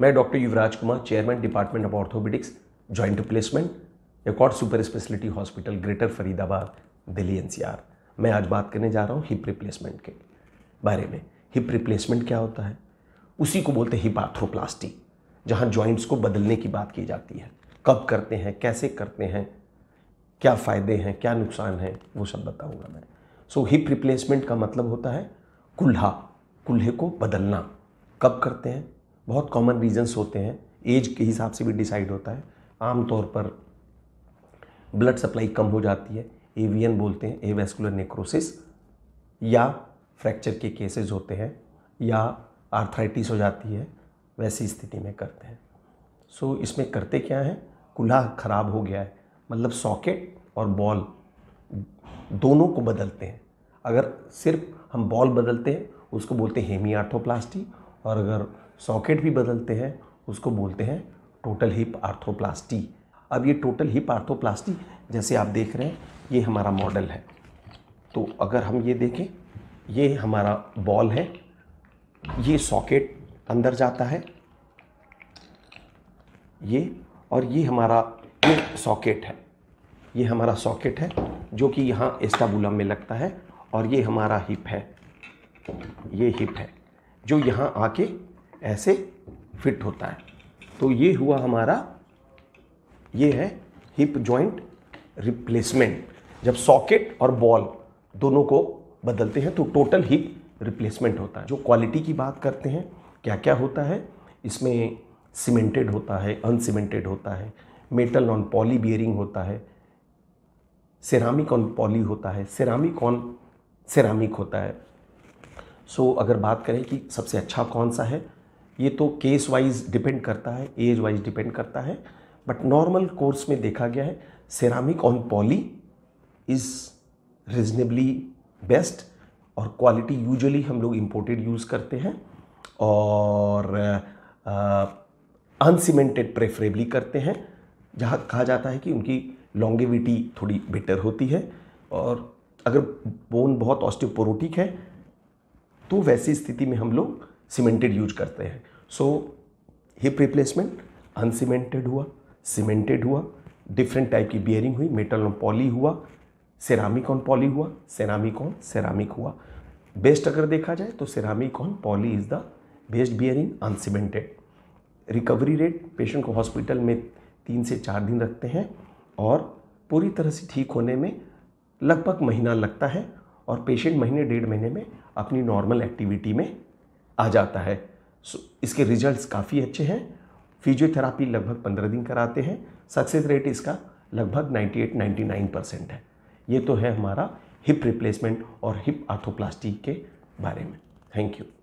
मैं doctor Yuvraj Kumar chairman department of orthopaedics joint placement Accord super speciality hospital Greater Faridabad Delhi NCR मैं आज बात करने जा रहा हूँ हिप रिप्लेसमेंट के बारे में हिप रिप्लेसमेंट क्या होता है उसी को बोलते हैं हिप आर्थ्रोप्लास्टी जहाँ जॉइंट्स को बदलने की बात की जाती है कब करते हैं कैसे करते हैं क्या फ़ायदे हैं क्या नुकसान हैं वो सब बताऊंगा मैं सो हिप रिप्लेसमेंट का मतलब होता है कुल्हा कुल्हे को बदलना कब करते हैं बहुत कॉमन रीजंस होते हैं एज के हिसाब से भी डिसाइड होता है आमतौर पर ब्लड सप्लाई कम हो जाती है एवियन बोलते हैं एवेस्कुलर नेक्रोसिस या फ्रैक्चर के केसेस होते हैं या आर्थराइटिस हो जाती है वैसी स्थिति में करते हैं सो so, इसमें करते क्या हैं कुल्हा ख़राब हो गया है मतलब सॉकेट और बॉल दोनों को बदलते हैं अगर सिर्फ हम बॉल बदलते हैं उसको बोलते हैं हेमियार्थोप्लास्टी और अगर सॉकेट भी बदलते हैं उसको बोलते हैं टोटल हिप आर्थोप्लास्टी अब ये टोटल हिप आर्थोप्लास्टी जैसे आप देख रहे हैं ये हमारा मॉडल है तो अगर हम ये देखें ये हमारा बॉल है ये सॉकेट अंदर जाता है ये और ये हमारा ये सॉकेट है ये हमारा सॉकेट है जो कि यहाँ एस्टाबुलम में लगता है और ये हमारा हिप है ये हिप है जो यहाँ आके ऐसे फिट होता है तो ये हुआ हमारा ये है हिप जॉइंट रिप्लेसमेंट जब सॉकेट और बॉल दोनों को बदलते हैं तो टोटल हिप रिप्लेसमेंट होता है जो क्वालिटी की बात करते हैं क्या क्या होता है इसमें सीमेंटेड होता है अनसीमेंटेड होता है मेटल ऑन पॉली बियरिंग होता है सेरामिक ऑन पॉली होता है सेरामिक ऑन सेरामिक होता है सो so, अगर बात करें कि सबसे अच्छा कौन सा है ये तो केस वाइज डिपेंड करता है एज वाइज डिपेंड करता है बट नॉर्मल कोर्स में देखा गया है ceramic on poly is reasonably best और क्वालिटी यूजुअली हम लोग इम्पोर्टेड यूज़ करते हैं और अनसीमेंटेड प्रेफरेबली करते हैं जहाँ कहा जाता है कि उनकी लॉन्गेविटी थोड़ी बेटर होती है और अगर बोन बहुत ऑस्टियोपोरोटिक है तो वैसी स्थिति में हम लोग सीमेंटेड यूज करते हैं सो हिप रिप्लेसमेंट अनसीमेंटेड हुआ सीमेंटेड हुआ डिफरेंट टाइप की बियरिंग हुई मेटल ऑन पॉली हुआ सेरामिक ऑन पॉली हुआ सेरामिक ऑन सेरामिक हुआ बेस्ट अगर देखा जाए तो ceramic on poly is the best bearing uncemented recovery rate patient को हॉस्पिटल में तीन से चार दिन रखते हैं और पूरी तरह से ठीक होने में लगभग महीना लगता है और पेशेंट महीने डेढ़ महीने में अपनी नॉर्मल एक्टिविटी में आ जाता है सो इसके रिजल्ट्स काफ़ी अच्छे हैं फिजियोथेरापी लगभग पंद्रह दिन कराते हैं सक्सेस रेट इसका लगभग 98-99 परसेंट है ये तो है हमारा हिप रिप्लेसमेंट और हिप आर्थोप्लास्टी के बारे में थैंक यू